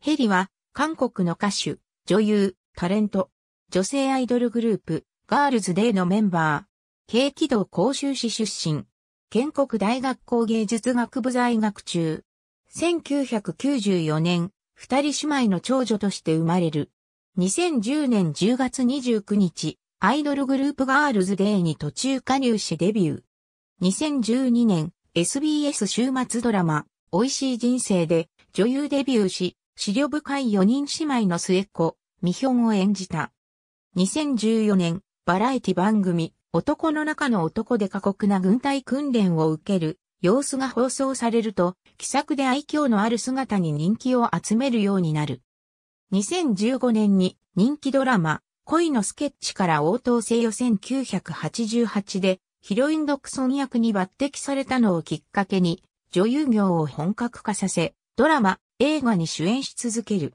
ヘリは、韓国の歌手、女優、タレント、女性アイドルグループ、ガールズデーのメンバー、軽軌道甲州市出身、建国大学校芸術学部在学中、1994年、二人姉妹の長女として生まれる。2010年10月29日、アイドルグループガールズデーに途中加入しデビュー。2012年、SBS 週末ドラマ、美味しい人生で女優デビューし、資料深い四人姉妹の末っ子、ミヒョンを演じた。2014年、バラエティ番組、男の中の男で過酷な軍隊訓練を受ける様子が放送されると、気さくで愛嬌のある姿に人気を集めるようになる。2015年に人気ドラマ、恋のスケッチから応答制予選988で、ヒロインドクソン役に抜擢されたのをきっかけに、女優業を本格化させ、ドラマ、映画に主演し続ける。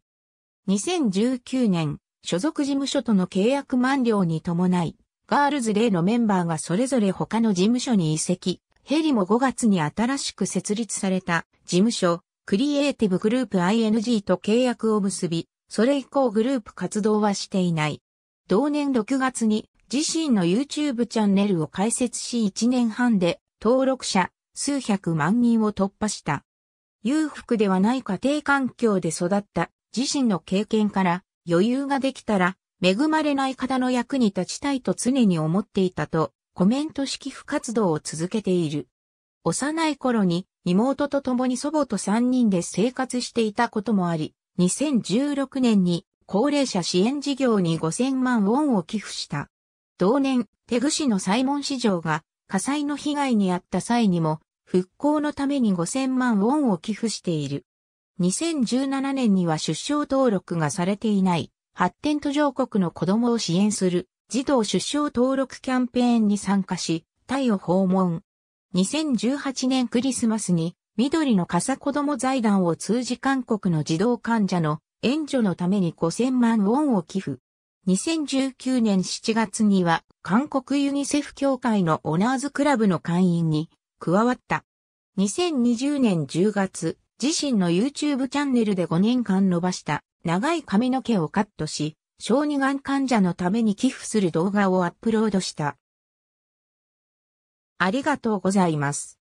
2019年、所属事務所との契約満了に伴い、ガールズ例のメンバーがそれぞれ他の事務所に移籍、ヘリも5月に新しく設立された事務所、クリエイティブグループ ING と契約を結び、それ以降グループ活動はしていない。同年6月に自身の YouTube チャンネルを開設し1年半で登録者数百万人を突破した。裕福ではない家庭環境で育った自身の経験から余裕ができたら恵まれない方の役に立ちたいと常に思っていたとコメント式付活動を続けている。幼い頃に妹と共に祖母と3人で生活していたこともあり、2016年に高齢者支援事業に5000万ウォンを寄付した。同年、手グ市のサイモン市場が火災の被害に遭った際にも復興のために5000万ウォンを寄付している。2017年には出生登録がされていない発展途上国の子供を支援する児童出生登録キャンペーンに参加し、タイを訪問。2018年クリスマスに緑の傘子供財団を通じ韓国の児童患者の援助のために5000万ウォンを寄付。2019年7月には韓国ユニセフ協会のオナーズクラブの会員に加わった。2020年10月、自身の YouTube チャンネルで5年間伸ばした長い髪の毛をカットし、小児がん患者のために寄付する動画をアップロードした。ありがとうございます。